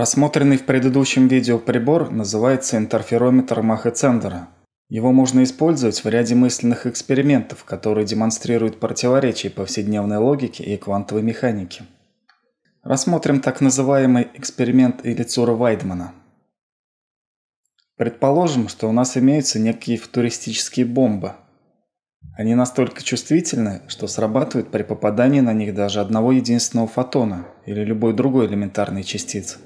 Рассмотренный в предыдущем видео прибор называется интерферометр Махе-Цендера. Его можно использовать в ряде мысленных экспериментов, которые демонстрируют противоречия повседневной логике и квантовой механике. Рассмотрим так называемый эксперимент Элицура-Вайдмана. Предположим, что у нас имеются некие футуристические бомбы. Они настолько чувствительны, что срабатывают при попадании на них даже одного единственного фотона или любой другой элементарной частицы.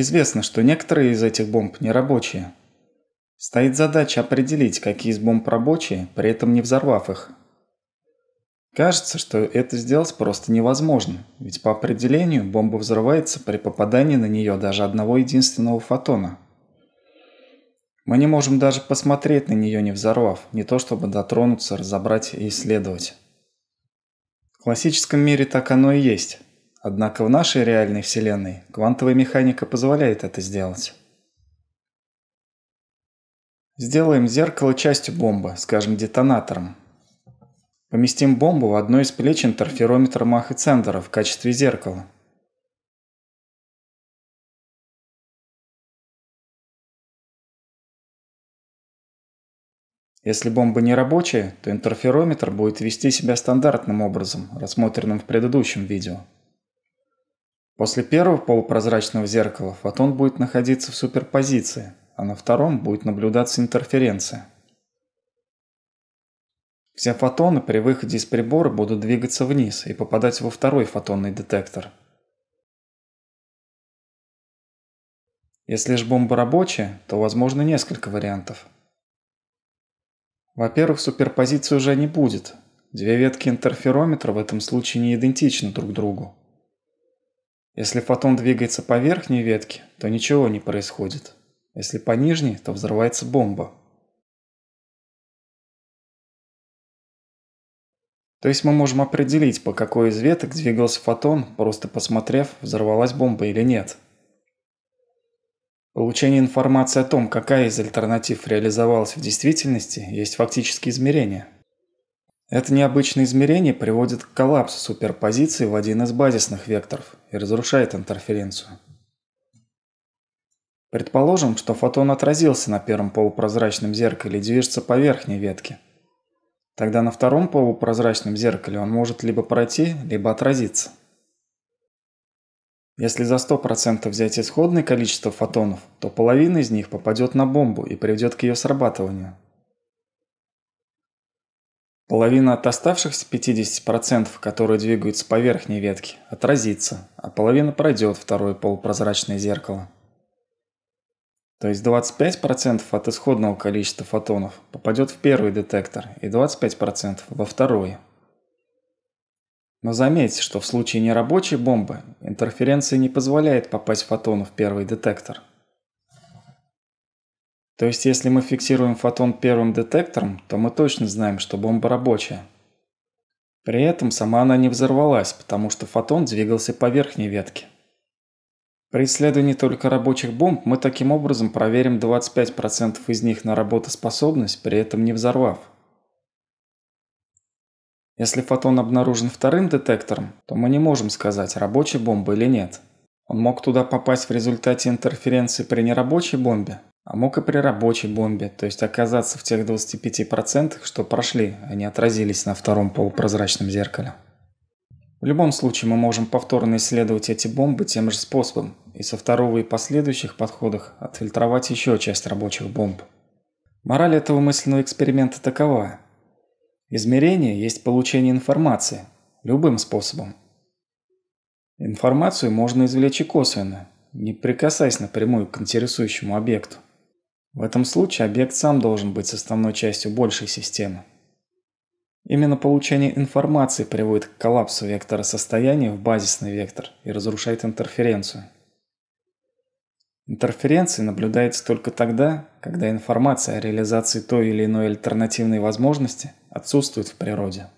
Известно, что некоторые из этих бомб нерабочие. Стоит задача определить, какие из бомб рабочие, при этом не взорвав их. Кажется, что это сделать просто невозможно, ведь по определению бомба взрывается при попадании на нее даже одного единственного фотона. Мы не можем даже посмотреть на нее не взорвав, не то чтобы дотронуться, разобрать и исследовать. В классическом мире так оно и есть. Однако в нашей реальной Вселенной квантовая механика позволяет это сделать. Сделаем зеркало частью бомбы, скажем, детонатором. Поместим бомбу в одно из плеч интерферометра Мах-Цендера в качестве зеркала. Если бомба не рабочая, то интерферометр будет вести себя стандартным образом, рассмотренным в предыдущем видео. После первого полупрозрачного зеркала фотон будет находиться в суперпозиции, а на втором будет наблюдаться интерференция. Все фотоны при выходе из прибора будут двигаться вниз и попадать во второй фотонный детектор. Если же бомба рабочая, то возможно несколько вариантов. Во-первых, суперпозиции уже не будет. Две ветки интерферометра в этом случае не идентичны друг другу. Если фотон двигается по верхней ветке, то ничего не происходит. Если по нижней, то взрывается бомба. То есть мы можем определить, по какой из веток двигался фотон, просто посмотрев, взорвалась бомба или нет. Получение информации о том, какая из альтернатив реализовалась в действительности, есть фактические измерения – это необычное измерение приводит к коллапсу суперпозиции в один из базисных векторов и разрушает интерференцию. Предположим, что фотон отразился на первом полупрозрачном зеркале и движется по верхней ветке. Тогда на втором полупрозрачном зеркале он может либо пройти, либо отразиться. Если за 100% взять исходное количество фотонов, то половина из них попадет на бомбу и приведет к ее срабатыванию. Половина от оставшихся 50%, которые двигаются по верхней ветке, отразится, а половина пройдет второе полупрозрачное зеркало. То есть 25% от исходного количества фотонов попадет в первый детектор и 25% во второй. Но заметьте, что в случае нерабочей бомбы интерференция не позволяет попасть фотону в первый детектор – то есть, если мы фиксируем фотон первым детектором, то мы точно знаем, что бомба рабочая. При этом сама она не взорвалась, потому что фотон двигался по верхней ветке. При исследовании только рабочих бомб мы таким образом проверим 25% из них на работоспособность, при этом не взорвав. Если фотон обнаружен вторым детектором, то мы не можем сказать, рабочая бомба или нет. Он мог туда попасть в результате интерференции при нерабочей бомбе, а мог и при рабочей бомбе, то есть оказаться в тех 25%, что прошли, а не отразились на втором полупрозрачном зеркале. В любом случае мы можем повторно исследовать эти бомбы тем же способом и со второго и последующих подходах отфильтровать еще часть рабочих бомб. Мораль этого мысленного эксперимента такова. Измерение есть получение информации, любым способом. Информацию можно извлечь и косвенно, не прикасаясь напрямую к интересующему объекту. В этом случае объект сам должен быть составной частью большей системы. Именно получение информации приводит к коллапсу вектора состояния в базисный вектор и разрушает интерференцию. Интерференция наблюдается только тогда, когда информация о реализации той или иной альтернативной возможности отсутствует в природе.